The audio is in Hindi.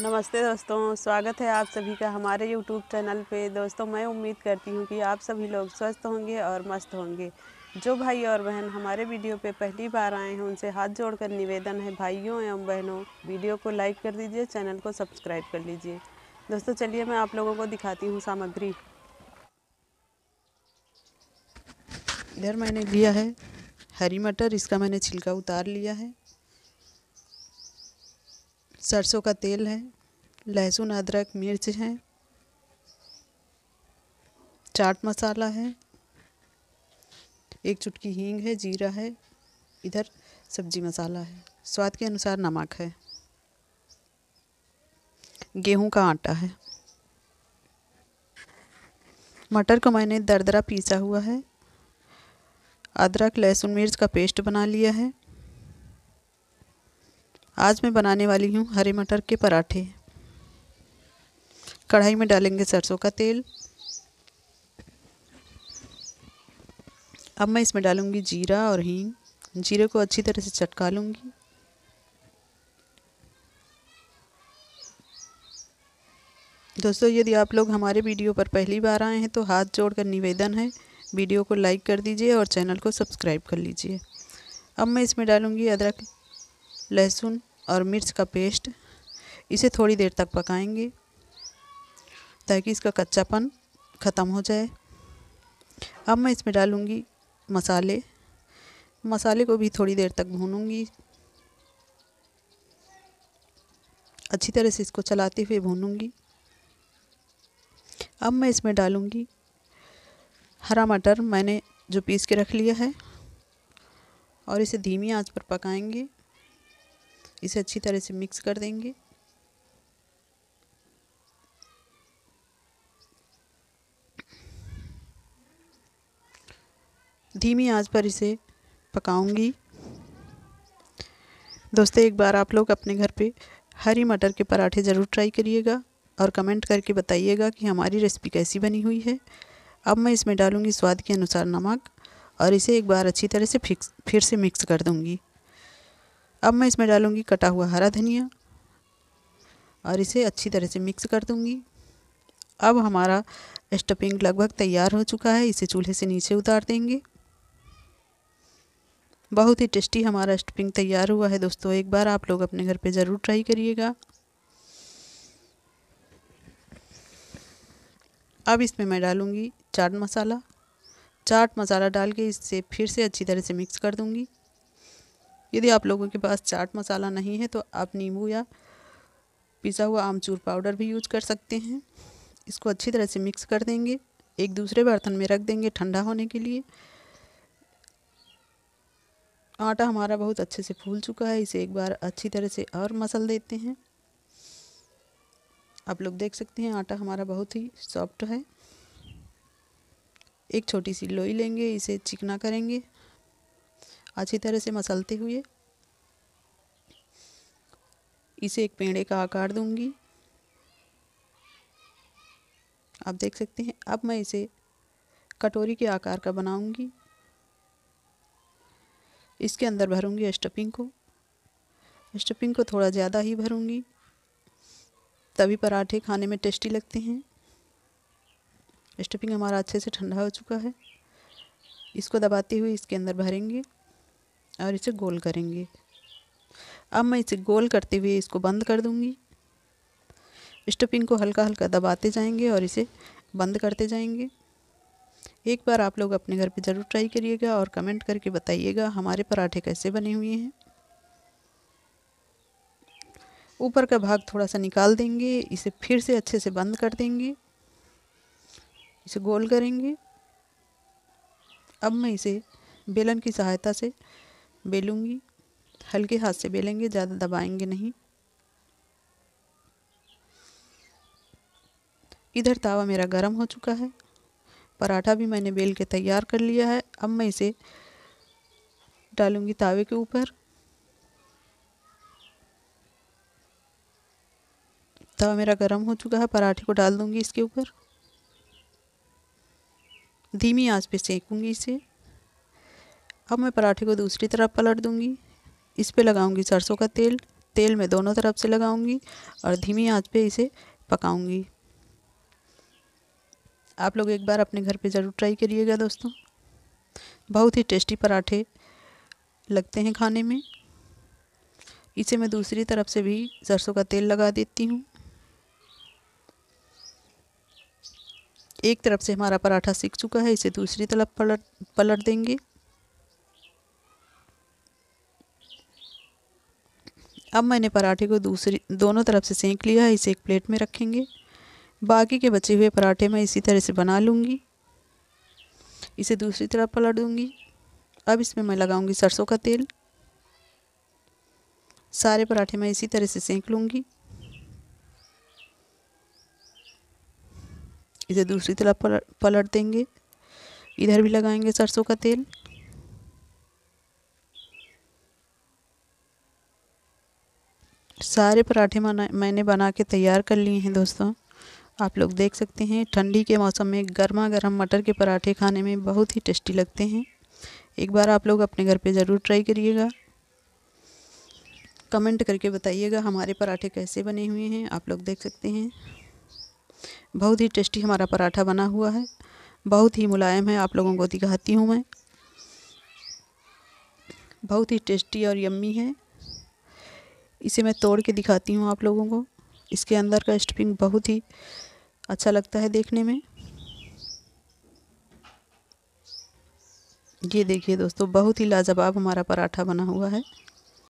नमस्ते दोस्तों स्वागत है आप सभी का हमारे यूट्यूब चैनल पे दोस्तों मैं उम्मीद करती हूँ कि आप सभी लोग स्वस्थ होंगे और मस्त होंगे जो भाई और बहन हमारे वीडियो पे पहली बार आए हैं उनसे हाथ जोड़कर निवेदन है भाइयों एवं बहनों वीडियो को लाइक कर दीजिए चैनल को सब्सक्राइब कर लीजिए दोस्तों चलिए मैं आप लोगों को दिखाती हूँ सामग्री इधर मैंने लिया है हरी मटर इसका मैंने छिलका उतार लिया है सरसों का तेल है लहसुन अदरक मिर्च है चाट मसाला है एक चुटकी हींग है जीरा है इधर सब्जी मसाला है स्वाद के अनुसार नमक है गेहूं का आटा है मटर को मैंने दरदरा पीसा हुआ है अदरक लहसुन मिर्च का पेस्ट बना लिया है आज मैं बनाने वाली हूँ हरे मटर के पराठे कढ़ाई में डालेंगे सरसों का तेल अब मैं इसमें डालूँगी जीरा और हींग जीरे को अच्छी तरह से चटका लूँगी दोस्तों यदि आप लोग हमारे वीडियो पर पहली बार आए हैं तो हाथ जोड़कर निवेदन है वीडियो को लाइक कर दीजिए और चैनल को सब्सक्राइब कर लीजिए अब मैं इसमें डालूँगी अदरक लहसुन और मिर्च का पेस्ट इसे थोड़ी देर तक पकाएंगे ताकि इसका कच्चापन ख़त्म हो जाए अब मैं इसमें डालूँगी मसाले मसाले को भी थोड़ी देर तक भूनूँगी अच्छी तरह से इसको चलाते हुए भूनूँगी अब मैं इसमें डालूँगी हरा मटर मैंने जो पीस के रख लिया है और इसे धीमी आंच पर पकाएंगे इसे अच्छी तरह से मिक्स कर देंगे धीमी आंच पर इसे पकाऊंगी दोस्तों एक बार आप लोग अपने घर पे हरी मटर के पराठे ज़रूर ट्राई करिएगा और कमेंट करके बताइएगा कि हमारी रेसिपी कैसी बनी हुई है अब मैं इसमें डालूंगी स्वाद के अनुसार नमक और इसे एक बार अच्छी तरह से फिक्स फिर से मिक्स कर दूंगी अब मैं इसमें डालूँगी कटा हुआ हरा धनिया और इसे अच्छी तरह से मिक्स कर दूँगी अब हमारा स्टफिंग लगभग तैयार हो चुका है इसे चूल्हे से नीचे उतार देंगे बहुत ही टेस्टी हमारा स्टफिंग तैयार हुआ है दोस्तों एक बार आप लोग अपने घर पर ज़रूर ट्राई करिएगा अब इसमें मैं डालूँगी चाट मसाला चाट मसाला डाल के इसे फिर से अच्छी तरह से मिक्स कर दूँगी यदि आप लोगों के पास चाट मसाला नहीं है तो आप नींबू या पिसा हुआ आमचूर पाउडर भी यूज कर सकते हैं इसको अच्छी तरह से मिक्स कर देंगे एक दूसरे बर्तन में रख देंगे ठंडा होने के लिए आटा हमारा बहुत अच्छे से फूल चुका है इसे एक बार अच्छी तरह से और मसल देते हैं आप लोग देख सकते हैं आटा हमारा बहुत ही सॉफ्ट है एक छोटी सी लोई लेंगे इसे चिकना करेंगे अच्छी तरह से मसलते हुए इसे एक पेड़े का आकार दूंगी आप देख सकते हैं अब मैं इसे कटोरी के आकार का बनाऊंगी इसके अंदर भरूंगी स्टफिंग को स्टफिंग को थोड़ा ज़्यादा ही भरूंगी तभी पराठे खाने में टेस्टी लगते हैं स्टफिंग हमारा अच्छे से ठंडा हो चुका है इसको दबाते हुए इसके अंदर भरेंगे और इसे गोल करेंगे अब मैं इसे गोल करते हुए इसको बंद कर दूँगी स्टफिंग को हल्का हल्का दबाते जाएंगे और इसे बंद करते जाएंगे एक बार आप लोग अपने घर पे ज़रूर ट्राई करिएगा और कमेंट करके बताइएगा हमारे पराठे कैसे बने हुए हैं ऊपर का भाग थोड़ा सा निकाल देंगे इसे फिर से अच्छे से बंद कर देंगे इसे गोल करेंगे अब मैं इसे बेलन की सहायता से बेलूँगी हल्के हाथ से बेलेंगे ज़्यादा दबाएंगे नहीं इधर तावा मेरा गर्म हो चुका है पराठा भी मैंने बेल के तैयार कर लिया है अब मैं इसे डालूँगी तावे के ऊपर तवा मेरा गर्म हो चुका है पराठे को डाल दूँगी इसके ऊपर धीमी आंच पे सेकूँगी इसे अब मैं पराठे को दूसरी तरफ पलट दूँगी इस पे लगाऊंगी सरसों का तेल तेल में दोनों तरफ से लगाऊंगी और धीमी आंच पे इसे पकाऊंगी आप लोग एक बार अपने घर पे ज़रूर ट्राई करिएगा दोस्तों बहुत ही टेस्टी पराठे लगते हैं खाने में इसे मैं दूसरी तरफ से भी सरसों का तेल लगा देती हूँ एक तरफ से हमारा पराठा सीख चुका है इसे दूसरी तरफ पलट पलट देंगे अब मैंने पराठे को दूसरी दोनों तरफ से सेंक लिया है इसे एक प्लेट में रखेंगे बाकी के बचे हुए पराठे मैं इसी तरह से बना लूँगी इसे दूसरी तरफ पलट दूँगी अब इसमें मैं लगाऊँगी सरसों का तेल सारे पराठे मैं इसी तरह से सेंक लूँगी इसे दूसरी तरफ पलट देंगे इधर भी लगाएंगे सरसों का तेल सारे पराठे मैंने बना के तैयार कर लिए हैं दोस्तों आप लोग देख सकते हैं ठंडी के मौसम में गर्मा गर्म मटर के पराठे खाने में बहुत ही टेस्टी लगते हैं एक बार आप लोग अपने घर पे ज़रूर ट्राई करिएगा कमेंट करके बताइएगा हमारे पराठे कैसे बने हुए हैं आप लोग देख सकते हैं बहुत ही टेस्टी हमारा पराठा बना हुआ है बहुत ही मुलायम है आप लोगों को दिखाती हूँ मैं बहुत ही टेस्टी और यम्मी है इसे मैं तोड़ के दिखाती हूँ आप लोगों को इसके अंदर का स्टफिंग बहुत ही अच्छा लगता है देखने में ये देखिए दोस्तों बहुत ही लाजवाब हमारा पराठा बना हुआ है